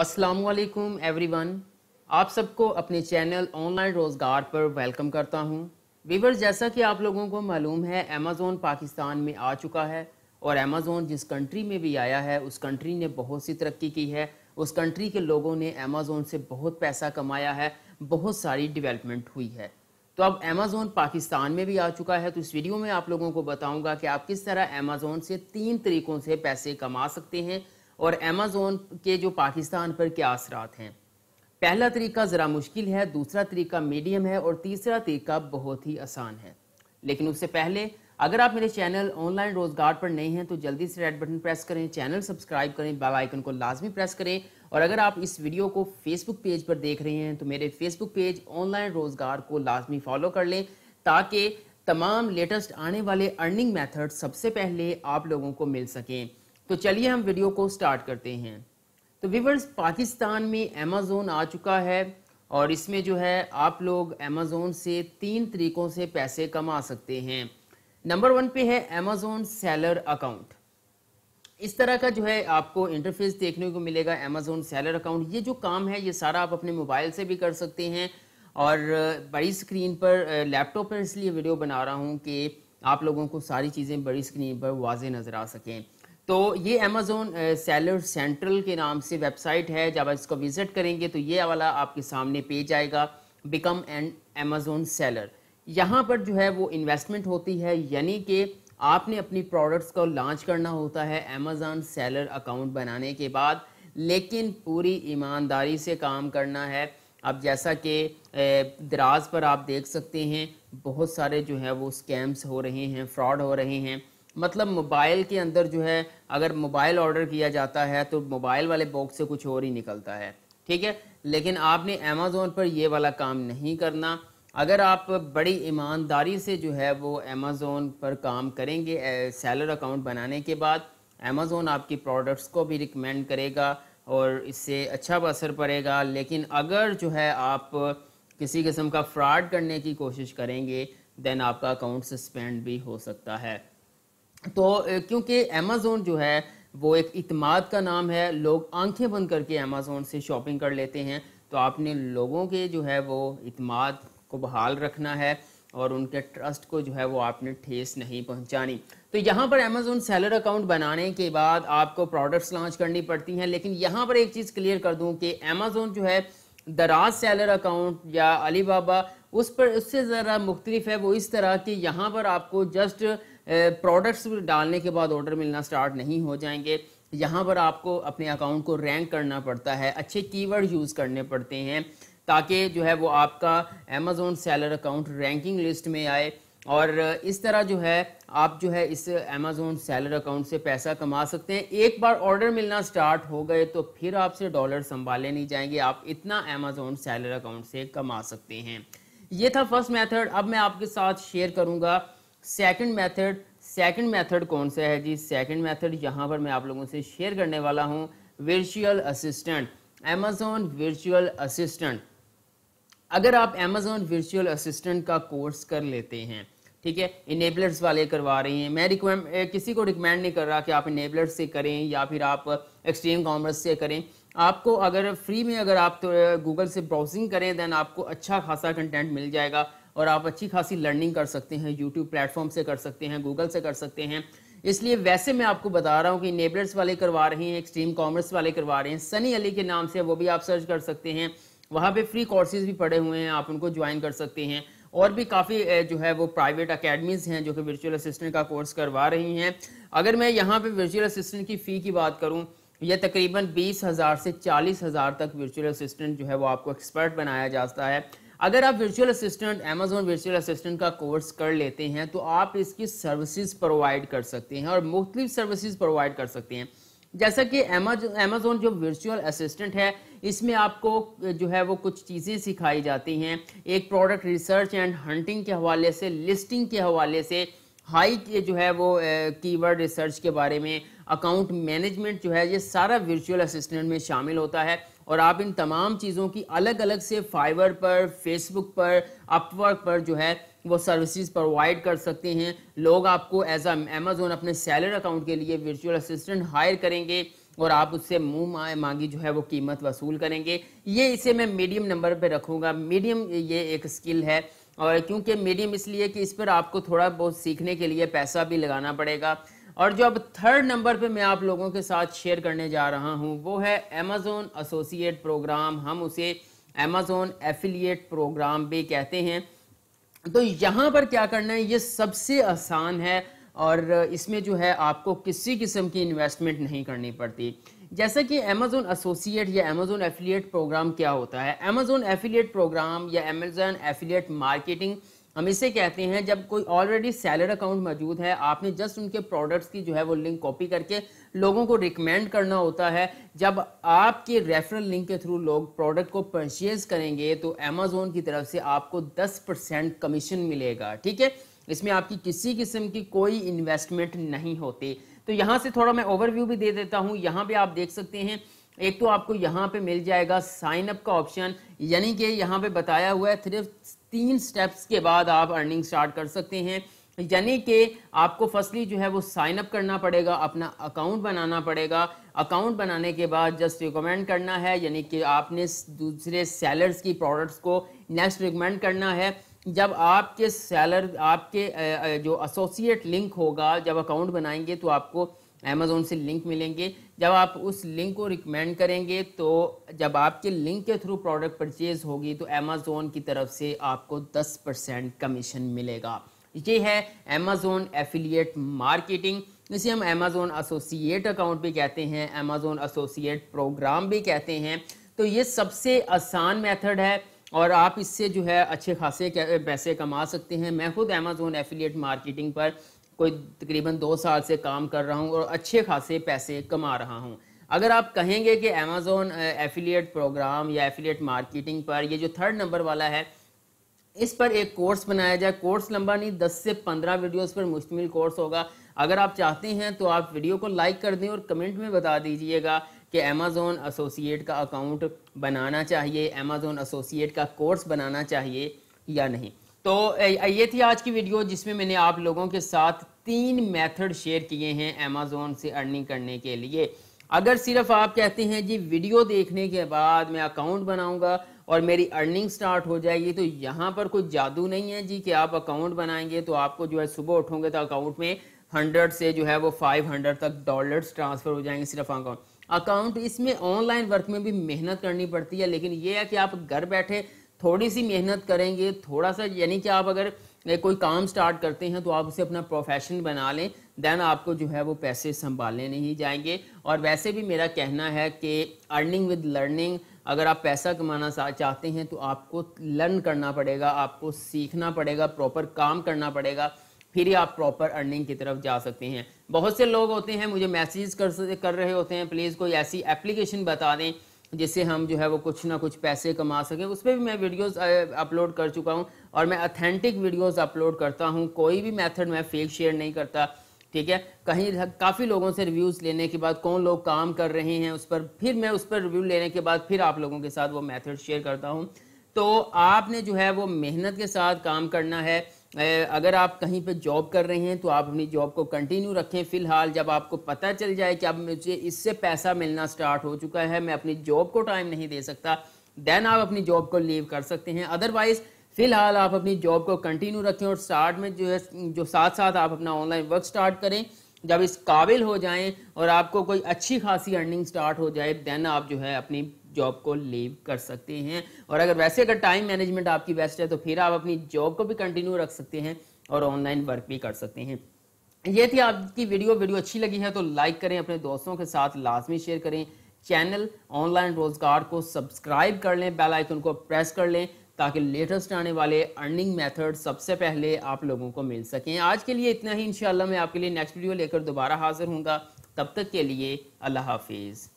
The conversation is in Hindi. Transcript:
अस्सलाम वालेकुम एवरीवन आप सबको अपने चैनल ऑनलाइन रोज़गार पर वेलकम करता हूं। वीवर जैसा कि आप लोगों को मालूम है अमेज़ोन पाकिस्तान में आ चुका है और अमेज़ोन जिस कंट्री में भी आया है उस कंट्री ने बहुत सी तरक्की की है उस कंट्री के लोगों ने अमेज़ोन से बहुत पैसा कमाया है बहुत सारी डिवेलपमेंट हुई है तो अब अमेज़ोन पाकिस्तान में भी आ चुका है तो इस वीडियो में आप लोगों को बताऊंगा कि आप किस तरह अमेज़ोन से तीन तरीक़ों से पैसे कमा सकते हैं और अमेजोन के जो पाकिस्तान पर क्या असरात हैं पहला तरीका ज़रा मुश्किल है दूसरा तरीका मीडियम है और तीसरा तरीका बहुत ही आसान है लेकिन उससे पहले अगर आप मेरे चैनल ऑनलाइन रोजगार पर नए हैं तो जल्दी से रेड बटन प्रेस करें चैनल सब्सक्राइब करें बेल आइकन को लाजमी प्रेस करें और अगर आप इस वीडियो को फेसबुक पेज पर देख रहे हैं तो मेरे फेसबुक पेज ऑनलाइन रोजगार को लाजमी फॉलो कर लें ताकि तमाम लेटेस्ट आने वाले अर्निंग मेथड सबसे पहले आप लोगों को मिल सकें तो चलिए हम वीडियो को स्टार्ट करते हैं तो वीवर्स पाकिस्तान में अमेज़ोन आ चुका है और इसमें जो है आप लोग अमेज़ोन से तीन तरीक़ों से पैसे कमा सकते हैं नंबर वन पे है अमेज़ोन सेलर अकाउंट इस तरह का जो है आपको इंटरफेस देखने को मिलेगा अमेजोन सेलर अकाउंट ये जो काम है ये सारा आप अपने मोबाइल से भी कर सकते हैं और बड़ी स्क्रीन पर लैपटॉप पर इसलिए वीडियो बना रहा हूँ कि आप लोगों को सारी चीज़ें बड़ी स्क्रीन पर वाज नज़र आ सकें तो ये अमेज़ोन सेलर सेंट्रल के नाम से वेबसाइट है जब आप इसको विज़िट करेंगे तो ये वाला आपके सामने पेज आएगा बिकम एंड अमेज़ोन सेलर यहाँ पर जो है वो इन्वेस्टमेंट होती है यानी कि आपने अपनी प्रोडक्ट्स को लॉन्च करना होता है अमेजोन सेलर अकाउंट बनाने के बाद लेकिन पूरी ईमानदारी से काम करना है अब जैसा कि दराज पर आप देख सकते हैं बहुत सारे जो है वो स्कैम्स हो रहे हैं फ्रॉड हो रहे हैं मतलब मोबाइल के अंदर जो है अगर मोबाइल ऑर्डर किया जाता है तो मोबाइल वाले बॉक्स से कुछ और ही निकलता है ठीक है लेकिन आपने अमेज़ोन पर ये वाला काम नहीं करना अगर आप बड़ी ईमानदारी से जो है वो अमेज़ोन पर काम करेंगे सेलर अकाउंट बनाने के बाद अमेज़ोन आपकी प्रोडक्ट्स को भी रिकमेंड करेगा और इससे अच्छा असर पड़ेगा लेकिन अगर जो है आप किसी किस्म का फ्रॉड करने की कोशिश करेंगे देन आपका अकाउंट सस्पेंड भी हो सकता है तो क्योंकि अमेज़ोन जो है वो एक इतमाद का नाम है लोग आंखें बंद करके अमेज़ोन से शॉपिंग कर लेते हैं तो आपने लोगों के जो है वो इतमाद को बहाल रखना है और उनके ट्रस्ट को जो है वो आपने ठेस नहीं पहुंचानी तो यहाँ पर अमेज़ोन सेलर अकाउंट बनाने के बाद आपको प्रोडक्ट्स लॉन्च करनी पड़ती हैं लेकिन यहाँ पर एक चीज़ क्लियर कर दूँ कि अमेज़ोन जो है दराज सेलर अकाउंट या अली बाबा उस पर उससे ज़रा मुख्तलिफ है वो इस तरह कि यहाँ पर आपको जस्ट प्रोडक्ट्स डालने के बाद ऑर्डर मिलना स्टार्ट नहीं हो जाएंगे यहाँ पर आपको अपने अकाउंट को रैंक करना पड़ता है अच्छे कीवर्ड यूज़ करने पड़ते हैं ताकि जो है वो आपका Amazon seller account ranking list में आए और इस तरह जो है आप जो है इस अमेज़ोन सेलर अकाउंट से पैसा कमा सकते हैं एक बार ऑर्डर मिलना स्टार्ट हो गए तो फिर आपसे डॉलर संभाले नहीं जाएंगे आप इतना अमेज़ोन सेलर अकाउंट से कमा सकते हैं ये था फर्स्ट मेथड अब मैं आपके साथ शेयर करूंगा सेकंड मेथड सेकंड मेथड कौन सा है जी सेकंड मेथड यहाँ पर मैं आप लोगों से शेयर करने वाला हूँ virtual assistant Amazon virtual assistant अगर आप अमेजोन वर्चुअल असिस्टेंट का कोर्स कर लेते हैं ठीक है इनेबलर्स वाले करवा रही हैं मैं रिकमेंड किसी को रिकमेंड नहीं कर रहा कि आप इनेबलर्स से करें या फिर आप एक्सट्रीम कॉमर्स से करें आपको अगर फ्री में अगर आप तो गूगल से ब्राउजिंग करें देन आपको अच्छा खासा कंटेंट मिल जाएगा और आप अच्छी खासी लर्निंग कर सकते हैं यूट्यूब प्लेटफॉर्म से कर सकते हैं गूगल से कर सकते हैं इसलिए वैसे मैं आपको बता रहा हूँ कि नेबर्स वाले करवा रहे हैं एक्सट्रीम कॉमर्स वाले करवा रहे हैं सनी अली के नाम से वो भी आप सर्च कर सकते हैं वहाँ पे फ्री कोर्सेज भी पड़े हुए हैं आप उनको ज्वाइन कर सकते हैं और भी काफ़ी जो है वो प्राइवेट अकेडमीज़ हैं जो कि वर्चुअल असिस्टेंट का कोर्स करवा रही हैं अगर मैं यहाँ पे वर्चुअल असिस्टेंट की फ़ी की बात करूँ यह तकरीबन बीस हज़ार से चालीस हज़ार तक वर्चुअल असिस्टेंट जो है वो आपको एक्सपर्ट बनाया जाता है अगर आप virtual assistant Amazon virtual assistant का कोर्स कर लेते हैं तो आप इसकी सर्विसेज प्रोवाइड कर सकते हैं और मुख्तलिफ सर्विसेज प्रोवाइड कर सकते हैं जैसा कि अमेजोन जो वर्चुअल असिस्टेंट है इसमें आपको जो है वो कुछ चीज़ें सिखाई जाती हैं एक प्रोडक्ट रिसर्च एंड हंटिंग के हवाले से लिस्टिंग के हवाले से हाई के जो है वो कीवर्ड रिसर्च के बारे में अकाउंट मैनेजमेंट जो है ये सारा वर्चुअल असिस्टेंट में शामिल होता है और आप इन तमाम चीज़ों की अलग अलग से फाइवर पर फेसबुक पर अपवर्क पर जो है वो सर्विसेज प्रोवाइड कर सकते हैं लोग आपको एज अमेजोन अपने सैलर अकाउंट के लिए वर्चुअल असिस्टेंट हायर करेंगे और आप उससे मुंह मांगी जो है वो कीमत वसूल करेंगे ये इसे मैं मीडियम नंबर पे रखूँगा मीडियम ये एक स्किल है और क्योंकि मीडियम इसलिए कि इस पर आपको थोड़ा बहुत सीखने के लिए पैसा भी लगाना पड़ेगा और जो अब थर्ड नंबर पे मैं आप लोगों के साथ शेयर करने जा रहा हूँ वो है अमेज़ोन एसोसिएट प्रोग्राम हम उसे अमेज़ोन एफिलिएट प्रोग्राम भी कहते हैं तो यहाँ पर क्या करना है ये सबसे आसान है और इसमें जो है आपको किसी किस्म की इन्वेस्टमेंट नहीं करनी पड़ती जैसे कि अमेजोन एसोसिएट या अमेजोन एफिलिएट प्रोग्राम क्या होता है अमेजोन एफिलिएट प्रोग्राम या अमेजोन एफिलिएट मार्केटिंग हम इसे कहते हैं जब कोई ऑलरेडी सैलर अकाउंट मौजूद है आपने जस्ट उनके प्रोडक्ट्स की जो है वो लिंक कॉपी करके लोगों को रिकमेंड करना होता है जब आपके रेफरल लिंक के थ्रू लोग प्रोडक्ट को परचेज करेंगे तो अमेजोन की तरफ से आपको 10 परसेंट कमीशन मिलेगा ठीक है इसमें आपकी किसी किस्म की कोई इन्वेस्टमेंट नहीं होती तो यहाँ से थोड़ा मैं ओवरव्यू भी दे देता हूँ यहाँ पे आप देख सकते हैं एक तो आपको यहाँ पे मिल जाएगा साइन अप का ऑप्शन यानी कि यहाँ पे बताया हुआ है सिर्फ तीन स्टेप्स के बाद आप अर्निंग स्टार्ट कर सकते हैं यानी कि आपको फर्स्टली जो है वो साइन अप करना पड़ेगा अपना अकाउंट बनाना पड़ेगा अकाउंट बनाने के बाद जस्ट रिकमेंड करना है यानी कि आपने दूसरे सेलर्स की प्रोडक्ट्स को नेक्स्ट रिकमेंड करना है जब आपके सैलर आपके जो एसोसिएट लिंक होगा जब अकाउंट बनाएंगे तो आपको अमेज़ोन से लिंक मिलेंगे जब आप उस लिंक को रिकमेंड करेंगे तो जब आपके लिंक के थ्रू प्रोडक्ट परचेज होगी तो अमेज़ोन की तरफ से आपको 10 परसेंट कमीशन मिलेगा ये है अमेज़ोन एफिलिएट मार्केटिंग इसे हम अमेज़ोन एसोसिएट अकाउंट भी कहते हैं अमेज़ोन एसोसिएट प्रोग्राम भी कहते हैं तो ये सबसे आसान मेथड है और आप इससे जो है अच्छे खासे पैसे कमा सकते हैं मैं खुद अमेज़ोन एफिलिएट मार्केटिंग पर कोई तकरीबन दो साल से काम कर रहा हूँ और अच्छे खासे पैसे कमा रहा हूँ अगर आप कहेंगे कि अमेज़ोन एफिलिएट प्रोग्राम या एफिलिएट मार्केटिंग पर ये जो थर्ड नंबर वाला है इस पर एक कोर्स बनाया जाए कोर्स लंबा नहीं दस से पंद्रह वीडियोस पर मुश्तमिल कोर्स होगा अगर आप चाहते हैं तो आप वीडियो को लाइक कर दें और कमेंट में बता दीजिएगा कि अमेज़ोन एसोसिएट का अकाउंट बनाना चाहिए अमेज़ोन एसोसिएट का कोर्स बनाना चाहिए या नहीं तो ये थी आज की वीडियो जिसमें मैंने आप लोगों के साथ तीन मेथड शेयर किए हैं अमेज़ोन से अर्निंग करने के लिए अगर सिर्फ आप कहते हैं जी वीडियो देखने के बाद मैं अकाउंट बनाऊंगा और मेरी अर्निंग स्टार्ट हो जाएगी तो यहाँ पर कोई जादू नहीं है जी कि आप अकाउंट बनाएंगे तो आपको जो है सुबह उठोगे तो अकाउंट में हंड्रेड से जो है वो फाइव हंड्रेड तक डॉलर्स ट्रांसफ़र हो जाएंगे सिर्फ अकाउंट अकाउंट इसमें ऑनलाइन वर्क में भी मेहनत करनी पड़ती है लेकिन ये है कि आप घर बैठे थोड़ी सी मेहनत करेंगे थोड़ा सा यानी कि आप अगर कोई काम स्टार्ट करते हैं तो आप उसे अपना प्रोफेशन बना लें देन आपको जो है वो पैसे संभालने नहीं जाएंगे और वैसे भी मेरा कहना है कि अर्निंग विद लर्निंग अगर आप पैसा कमाना चाहते हैं तो आपको लर्न करना पड़ेगा आपको सीखना पड़ेगा प्रॉपर काम करना पड़ेगा फिर ही आप प्रॉपर अर्निंग की तरफ जा सकते हैं बहुत से लोग होते हैं मुझे मैसेज कर कर रहे होते हैं प्लीज़ कोई ऐसी एप्लीकेशन बता दें जिससे हम जो है वो कुछ ना कुछ पैसे कमा सकें उस पर भी मैं वीडियोस अपलोड कर चुका हूँ और मैं अथेंटिक वीडियोस अपलोड करता हूँ कोई भी मेथड मैं फेक शेयर नहीं करता ठीक है कहीं काफ़ी लोगों से रिव्यूज़ लेने के बाद कौन लोग काम कर रहे हैं उस पर फिर मैं उस पर रिव्यू लेने के बाद फिर आप लोगों के साथ वो मेथड शेयर करता हूँ तो आपने जो है वो मेहनत के साथ काम करना है अगर आप कहीं पे जॉब कर रहे हैं तो आप अपनी जॉब को कंटिन्यू रखें फ़िलहाल जब आपको पता चल जाए कि अब मुझे इससे पैसा मिलना स्टार्ट हो चुका है मैं अपनी जॉब को टाइम नहीं दे सकता देन आप अपनी जॉब को लीव कर सकते हैं अदरवाइज़ फ़िलहाल आप अपनी जॉब को कंटिन्यू रखें और स्टार्ट में जो है जो साथ साथ आप अपना ऑनलाइन वर्क स्टार्ट करें जब इस काबिल हो जाएं और आपको कोई अच्छी खासी अर्निंग स्टार्ट हो जाए देन आप जो है अपनी जॉब को लीव कर सकते हैं और अगर वैसे अगर टाइम मैनेजमेंट आपकी बेस्ट है तो फिर आप अपनी जॉब को भी कंटिन्यू रख सकते हैं और ऑनलाइन वर्क भी कर सकते हैं ये थी आपकी वीडियो वीडियो अच्छी लगी है तो लाइक करें अपने दोस्तों के साथ लाजमी शेयर करें चैनल ऑनलाइन रोजगार को सब्सक्राइब कर लें बेल आइकन को प्रेस कर लें ताकि लेटेस्ट आने वाले अर्निंग मेथड सबसे पहले आप लोगों को मिल सकें आज के लिए इतना ही इंशाल्लाह मैं आपके लिए नेक्स्ट वीडियो लेकर दोबारा हाजिर हूँगा तब तक के लिए अल्लाह हाफिज़